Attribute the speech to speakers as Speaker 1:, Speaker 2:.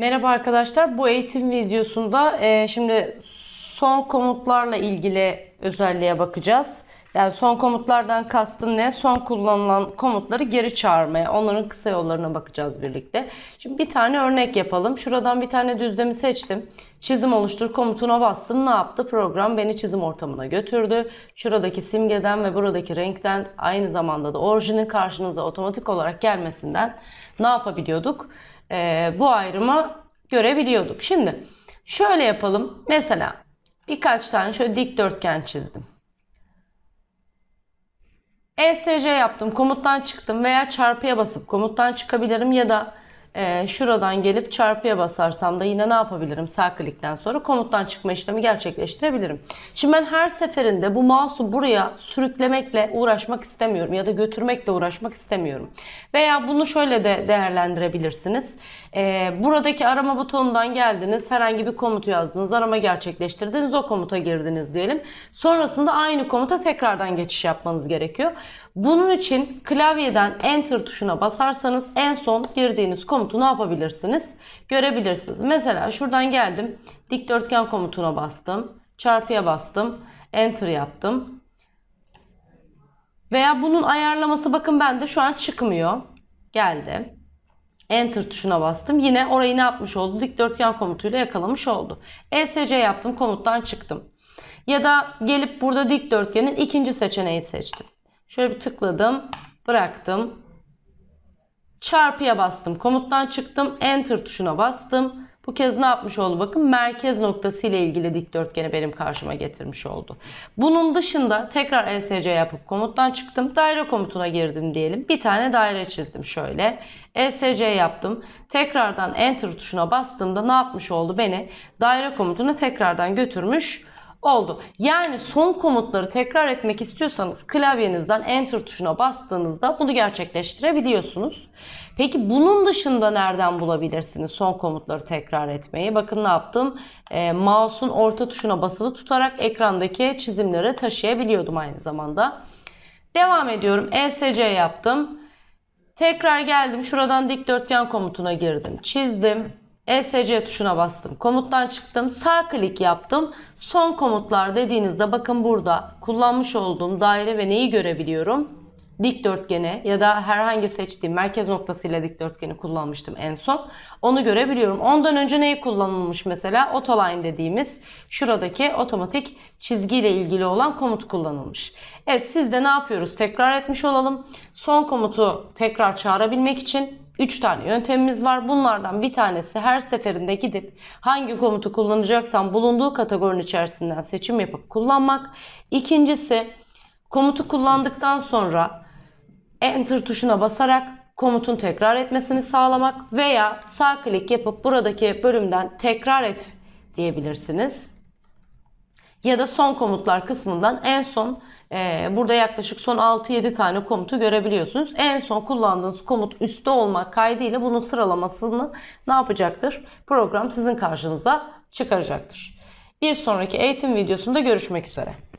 Speaker 1: Merhaba arkadaşlar. Bu eğitim videosunda e, şimdi son komutlarla ilgili özelliğe bakacağız. Yani son komutlardan kastım ne? Son kullanılan komutları geri çağırmaya, onların kısa yollarına bakacağız birlikte. Şimdi bir tane örnek yapalım. Şuradan bir tane düzlemi seçtim. Çizim oluştur komutuna bastım. Ne yaptı? Program beni çizim ortamına götürdü. Şuradaki simgeden ve buradaki renkten aynı zamanda da orijinin karşınıza otomatik olarak gelmesinden ne yapabiliyorduk? e, bu ayrımı görebiliyorduk. Şimdi şöyle yapalım. Mesela birkaç tane şöyle dikdörtgen çizdim. ESC yaptım, komuttan çıktım veya çarpıya basıp komuttan çıkabilirim ya da e, şuradan gelip çarpıya basarsam da yine ne yapabilirim? Sağ klikten sonra komuttan çıkma işlemi gerçekleştirebilirim. Şimdi ben her seferinde bu mouse'u buraya sürüklemekle uğraşmak istemiyorum ya da götürmekle uğraşmak istemiyorum. Veya bunu şöyle de değerlendirebilirsiniz. E, buradaki arama butonundan geldiniz, herhangi bir komut yazdınız, arama gerçekleştirdiniz, o komuta girdiniz diyelim. Sonrasında aynı komuta tekrardan geçiş yapmanız gerekiyor. Bunun için klavyeden Enter tuşuna basarsanız en son girdiğiniz komut komutu ne yapabilirsiniz? Görebilirsiniz. Mesela şuradan geldim. Dikdörtgen komutuna bastım. Çarpıya bastım. Enter yaptım. Veya bunun ayarlaması bakın bende şu an çıkmıyor. Geldi. Enter tuşuna bastım. Yine orayı ne yapmış oldu? Dikdörtgen komutuyla yakalamış oldu. ESC yaptım. Komuttan çıktım. Ya da gelip burada dikdörtgenin ikinci seçeneği seçtim. Şöyle bir tıkladım. Bıraktım. Çarpıya bastım. Komuttan çıktım. Enter tuşuna bastım. Bu kez ne yapmış oldu? Bakın merkez noktası ile ilgili dikdörtgeni benim karşıma getirmiş oldu. Bunun dışında tekrar ESC yapıp komuttan çıktım. Daire komutuna girdim diyelim. Bir tane daire çizdim şöyle. ESC yaptım. Tekrardan Enter tuşuna bastığımda ne yapmış oldu? Beni daire komutuna tekrardan götürmüş Oldu. Yani son komutları tekrar etmek istiyorsanız klavyenizden Enter tuşuna bastığınızda bunu gerçekleştirebiliyorsunuz. Peki bunun dışında nereden bulabilirsiniz son komutları tekrar etmeyi? Bakın ne yaptım? E, mouse'un orta tuşuna basılı tutarak ekrandaki çizimleri taşıyabiliyordum aynı zamanda. Devam ediyorum. ESC yaptım. Tekrar geldim. Şuradan dikdörtgen komutuna girdim. Çizdim. ESC tuşuna bastım. Komuttan çıktım. Sağ klik yaptım. Son komutlar dediğinizde bakın burada kullanmış olduğum daire ve neyi görebiliyorum? Dikdörtgeni ya da herhangi seçtiğim merkez noktasıyla dikdörtgeni kullanmıştım en son. Onu görebiliyorum. Ondan önce neyi kullanılmış mesela? Autoline dediğimiz şuradaki otomatik çizgiyle ilgili olan komut kullanılmış. Evet sizde ne yapıyoruz? Tekrar etmiş olalım. Son komutu tekrar çağırabilmek için 3 tane yöntemimiz var. Bunlardan bir tanesi her seferinde gidip hangi komutu kullanacaksan bulunduğu kategorinin içerisinden seçim yapıp kullanmak. İkincisi komutu kullandıktan sonra enter tuşuna basarak komutun tekrar etmesini sağlamak veya sağ klik yapıp buradaki bölümden tekrar et diyebilirsiniz ya da son komutlar kısmından en son e, burada yaklaşık son 6-7 tane komutu görebiliyorsunuz. En son kullandığınız komut üstte olmak kaydıyla bunun sıralamasını ne yapacaktır? Program sizin karşınıza çıkaracaktır. Bir sonraki eğitim videosunda görüşmek üzere.